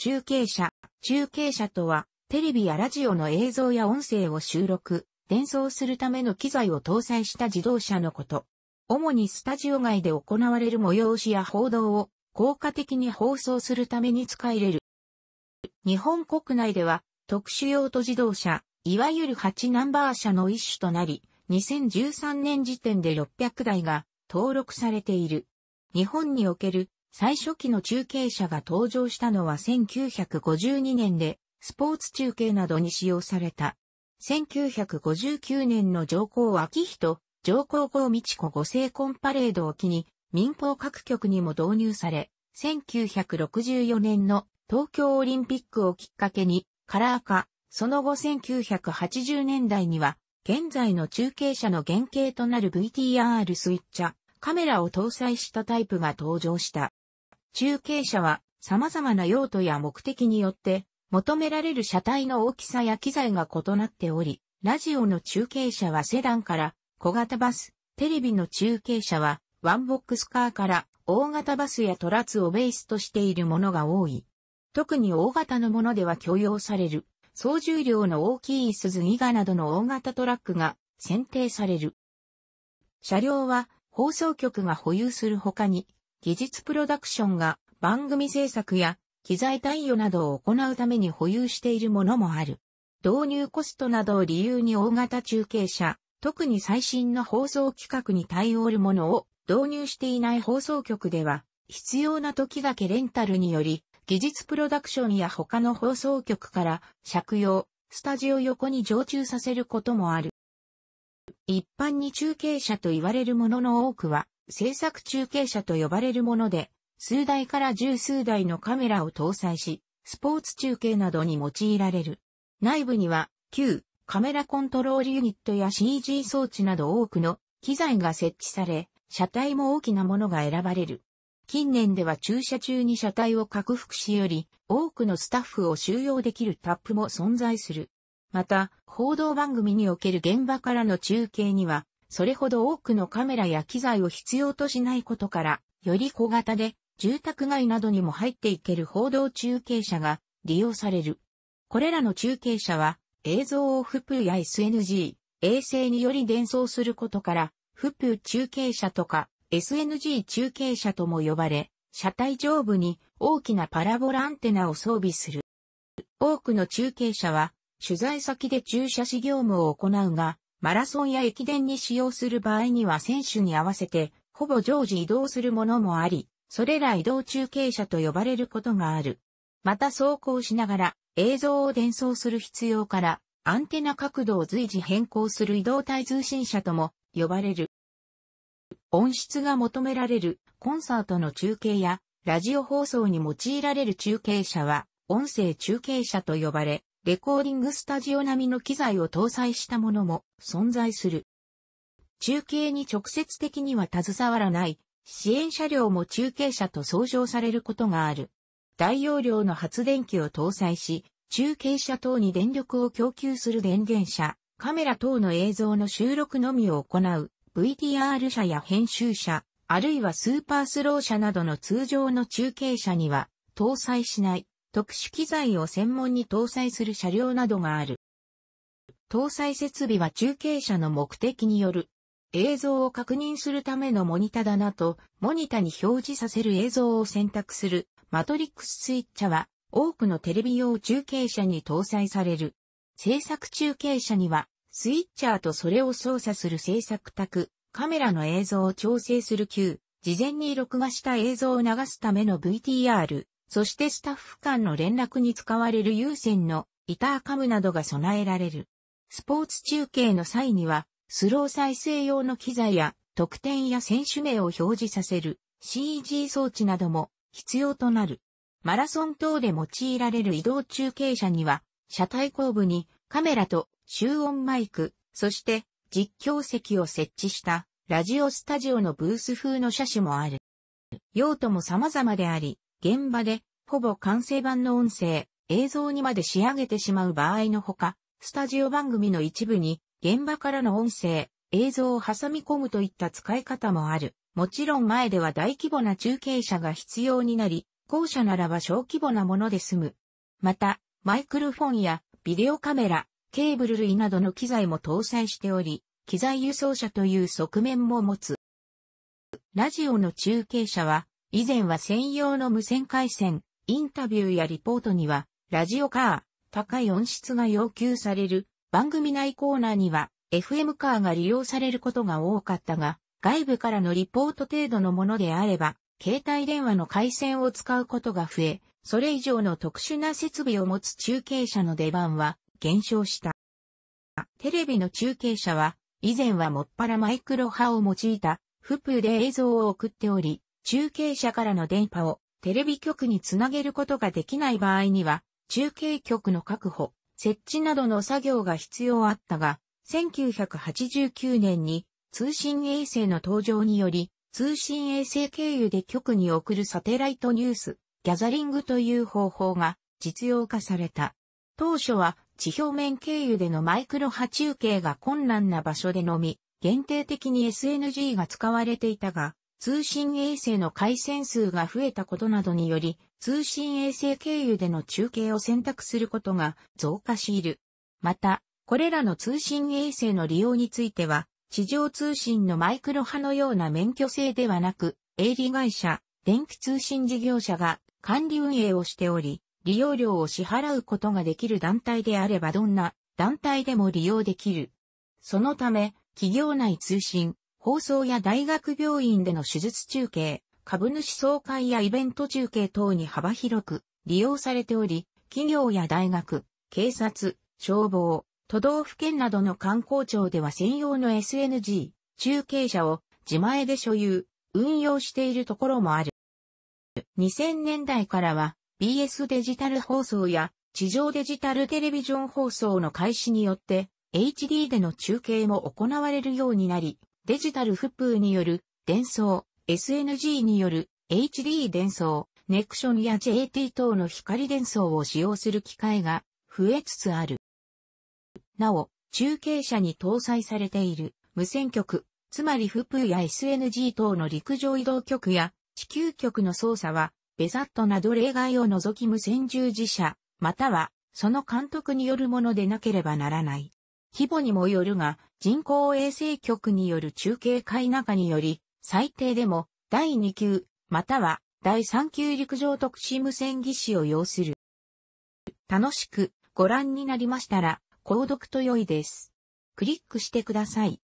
中継車。中継車とは、テレビやラジオの映像や音声を収録、伝送するための機材を搭載した自動車のこと。主にスタジオ外で行われる催しや報道を効果的に放送するために使えれる。日本国内では特殊用途自動車、いわゆる8ナンバー車の一種となり、2013年時点で600台が登録されている。日本における最初期の中継車が登場したのは1952年で、スポーツ中継などに使用された。1959年の上皇昭仁、上皇后道智子ご成婚パレードを機に、民放各局にも導入され、1964年の東京オリンピックをきっかけに、カラー化、その後1980年代には、現在の中継車の原型となる VTR スイッチャカメラを搭載したタイプが登場した。中継車は様々な用途や目的によって求められる車体の大きさや機材が異なっており、ラジオの中継車はセダンから小型バス、テレビの中継車はワンボックスカーから大型バスやトラツをベースとしているものが多い。特に大型のものでは許容される。総重量の大きい鈴、ズギガなどの大型トラックが選定される。車両は放送局が保有する他に技術プロダクションが番組制作や機材貸与などを行うために保有しているものもある。導入コストなどを理由に大型中継車、特に最新の放送企画に対応るものを導入していない放送局では、必要な時だけレンタルにより、技術プロダクションや他の放送局から借用、スタジオ横に常駐させることもある。一般に中継車と言われるものの多くは、制作中継車と呼ばれるもので、数台から十数台のカメラを搭載し、スポーツ中継などに用いられる。内部には、旧カメラコントロールユニットや CG 装置など多くの機材が設置され、車体も大きなものが選ばれる。近年では駐車中に車体を拡幅しより、多くのスタッフを収容できるタップも存在する。また、報道番組における現場からの中継には、それほど多くのカメラや機材を必要としないことから、より小型で、住宅街などにも入っていける報道中継車が利用される。これらの中継車は、映像をフプーや SNG、衛星により伝送することから、フプー中継車とか SNG 中継車とも呼ばれ、車体上部に大きなパラボラアンテナを装備する。多くの中継車は、取材先で駐車し業務を行うが、マラソンや駅伝に使用する場合には選手に合わせて、ほぼ常時移動するものもあり、それら移動中継車と呼ばれることがある。また走行しながら映像を伝送する必要から、アンテナ角度を随時変更する移動体通信車とも呼ばれる。音質が求められるコンサートの中継やラジオ放送に用いられる中継車は音声中継車と呼ばれ、レコーディングスタジオ並みの機材を搭載したものも存在する。中継に直接的には携わらない支援車両も中継車と相乗されることがある。大容量の発電機を搭載し、中継車等に電力を供給する電源車、カメラ等の映像の収録のみを行う VTR 車や編集車、あるいはスーパースロー車などの通常の中継車には搭載しない。特殊機材を専門に搭載する車両などがある。搭載設備は中継車の目的による映像を確認するためのモニタだなと、モニタに表示させる映像を選択するマトリックススイッチャは多くのテレビ用中継車に搭載される。制作中継車にはスイッチャーとそれを操作する制作卓、カメラの映像を調整する Q、事前に録画した映像を流すための VTR、そしてスタッフ間の連絡に使われる有線のイターカムなどが備えられる。スポーツ中継の際には、スロー再生用の機材や特典や選手名を表示させる CG 装置なども必要となる。マラソン等で用いられる移動中継車には、車体後部にカメラと集音マイク、そして実況席を設置したラジオスタジオのブース風の車種もある。用途も様々であり、現場で、ほぼ完成版の音声、映像にまで仕上げてしまう場合のほか、スタジオ番組の一部に、現場からの音声、映像を挟み込むといった使い方もある。もちろん前では大規模な中継車が必要になり、後者ならば小規模なもので済む。また、マイクロフォンやビデオカメラ、ケーブル類などの機材も搭載しており、機材輸送車という側面も持つ。ラジオの中継車は以前は専用の無線回線、インタビューやリポートには、ラジオカー、高い音質が要求される、番組内コーナーには、FM カーが利用されることが多かったが、外部からのリポート程度のものであれば、携帯電話の回線を使うことが増え、それ以上の特殊な設備を持つ中継車の出番は減少した。テレビの中継車は、以前はもっぱらマイクロ波を用いた、フプで映像を送っており、中継者からの電波をテレビ局につなげることができない場合には、中継局の確保、設置などの作業が必要あったが、1989年に通信衛星の登場により、通信衛星経由で局に送るサテライトニュース、ギャザリングという方法が実用化された。当初は地表面経由でのマイクロ波中継が困難な場所でのみ、限定的に SNG が使われていたが、通信衛星の回線数が増えたことなどにより、通信衛星経由での中継を選択することが増加している。また、これらの通信衛星の利用については、地上通信のマイクロ波のような免許制ではなく、営利会社、電気通信事業者が管理運営をしており、利用料を支払うことができる団体であればどんな団体でも利用できる。そのため、企業内通信、放送や大学病院での手術中継、株主総会やイベント中継等に幅広く利用されており、企業や大学、警察、消防、都道府県などの観光庁では専用の SNG、中継車を自前で所有、運用しているところもある。2000年代からは BS デジタル放送や地上デジタルテレビジョン放送の開始によって HD での中継も行われるようになり、デジタルフップによる伝送、SNG による HD 伝送、ネクションや JT 等の光伝送を使用する機会が増えつつある。なお、中継車に搭載されている無線局、つまりフプーや SNG 等の陸上移動局や地球局の操作は、ベザットなど例外を除き無線従事者、またはその監督によるものでなければならない。規模にもよるが、人工衛星局による中継会中により、最低でも第2級、または第3級陸上特殊無線技師を要する。楽しくご覧になりましたら、購読と良いです。クリックしてください。